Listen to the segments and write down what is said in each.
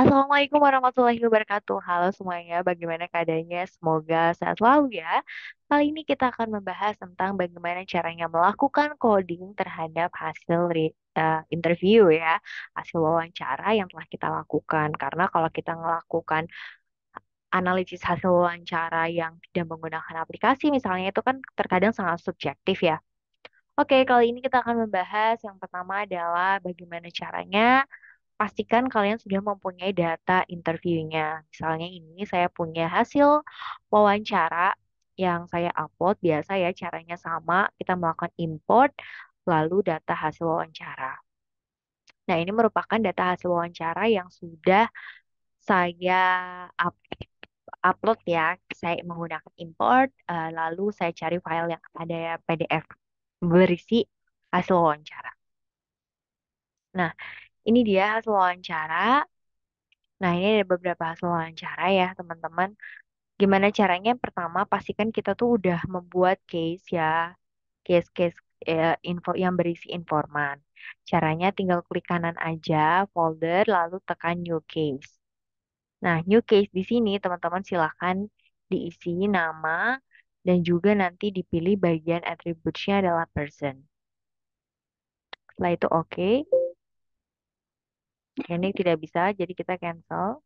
Assalamualaikum warahmatullahi wabarakatuh. Halo semuanya, bagaimana keadaannya? Semoga sehat selalu ya. Kali ini kita akan membahas tentang bagaimana caranya melakukan coding terhadap hasil eh, interview ya, hasil wawancara yang telah kita lakukan. Karena kalau kita melakukan analisis hasil wawancara yang tidak menggunakan aplikasi misalnya itu kan terkadang sangat subjektif ya. Oke, kali ini kita akan membahas yang pertama adalah bagaimana caranya pastikan kalian sudah mempunyai data interviewnya. Misalnya ini saya punya hasil wawancara yang saya upload, biasa ya caranya sama, kita melakukan import, lalu data hasil wawancara. Nah, ini merupakan data hasil wawancara yang sudah saya upload ya, saya menggunakan import, eh, lalu saya cari file yang ada ya, PDF berisi hasil wawancara. Nah, ini dia hasil wawancara. Nah, ini ada beberapa hasil wawancara ya, teman-teman. Gimana caranya? Pertama, pastikan kita tuh udah membuat case ya, case-case eh, info yang berisi informan. Caranya tinggal klik kanan aja folder, lalu tekan new case. Nah, new case di sini teman-teman silahkan diisi nama dan juga nanti dipilih bagian attributes-nya adalah person. Setelah itu oke. Okay. Ini tidak bisa, jadi kita cancel.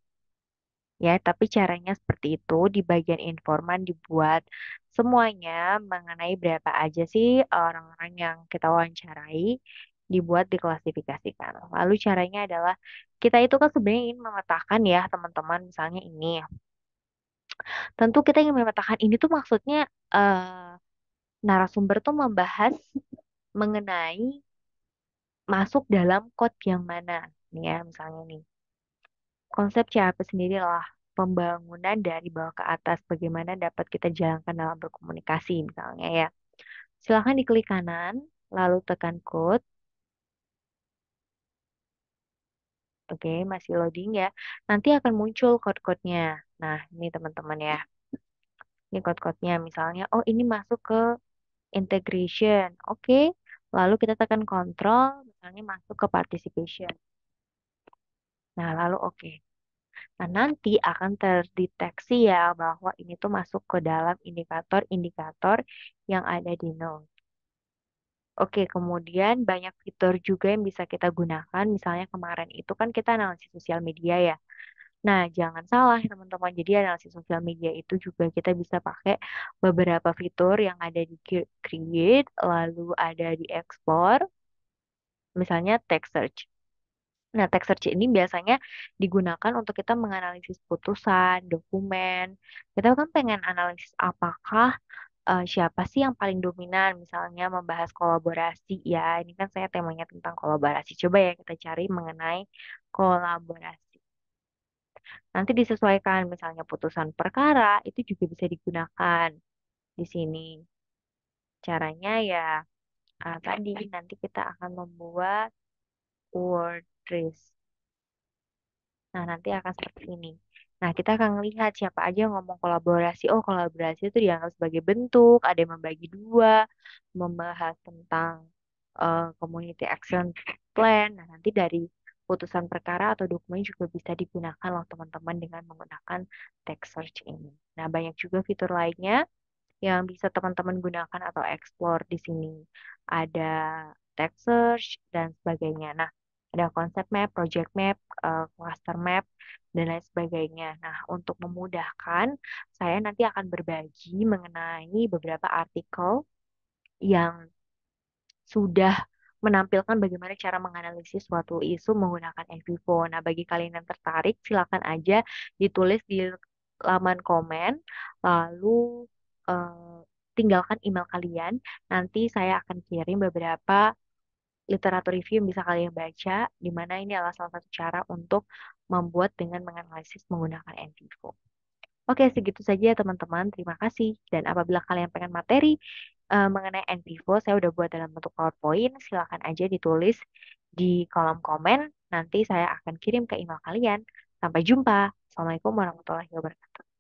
Ya, tapi caranya seperti itu. Di bagian informan dibuat semuanya mengenai berapa aja sih orang-orang yang kita wawancarai dibuat diklasifikasikan. Lalu caranya adalah kita itu kan sebenarnya ingin memetakan ya teman-teman misalnya ini. Tentu kita ingin memetakan ini tuh maksudnya uh, narasumber tuh membahas mengenai masuk dalam kode yang mana nih ya misalnya nih. Konsep CAP sendirilah pembangunan dari bawah ke atas bagaimana dapat kita jalankan dalam berkomunikasi misalnya ya. Silahkan diklik kanan, lalu tekan code. Oke, masih loading ya. Nanti akan muncul code-codenya. Nah, ini teman-teman ya. Ini code-codenya misalnya, oh ini masuk ke integration. Oke, lalu kita tekan control, misalnya masuk ke participation. Nah, lalu oke. Nah, nanti akan terdeteksi ya bahwa ini tuh masuk ke dalam indikator-indikator yang ada di Node. Oke, kemudian banyak fitur juga yang bisa kita gunakan. Misalnya kemarin itu kan kita analisis sosial media ya. Nah, jangan salah teman-teman. Jadi analisis sosial media itu juga kita bisa pakai beberapa fitur yang ada di create, lalu ada di explore, misalnya text search. Nah, text search ini biasanya digunakan untuk kita menganalisis putusan, dokumen. Kita kan pengen analisis apakah uh, siapa sih yang paling dominan, misalnya membahas kolaborasi ya. Ini kan saya temanya tentang kolaborasi. Coba ya kita cari mengenai kolaborasi. Nanti disesuaikan misalnya putusan perkara itu juga bisa digunakan di sini. Caranya ya uh, tadi nanti kita akan membuat Word Idris. Nah, nanti akan seperti ini. Nah, kita akan melihat siapa aja yang ngomong kolaborasi. Oh, kolaborasi itu dianggap sebagai bentuk, ada yang membagi dua, membahas tentang uh, community action plan. Nah, nanti dari putusan perkara atau dokumen juga bisa digunakan loh teman-teman dengan menggunakan text search ini. Nah, banyak juga fitur lainnya yang bisa teman-teman gunakan atau explore di sini. Ada text search dan sebagainya. Nah, ada konsep map, project map, uh, cluster map, dan lain sebagainya. Nah, untuk memudahkan, saya nanti akan berbagi mengenai beberapa artikel yang sudah menampilkan bagaimana cara menganalisis suatu isu menggunakan FIFO. Nah, bagi kalian yang tertarik, silakan aja ditulis di laman komen, lalu eh, tinggalkan email kalian. Nanti saya akan kirim beberapa literatur review yang bisa kalian baca, di mana ini adalah salah satu cara untuk membuat dengan menganalisis menggunakan NVivo. Oke, segitu saja teman-teman. Terima kasih. Dan apabila kalian pengen materi uh, mengenai NVivo, saya udah buat dalam bentuk PowerPoint. Silahkan aja ditulis di kolom komen. Nanti saya akan kirim ke email kalian. Sampai jumpa. Assalamualaikum warahmatullahi wabarakatuh.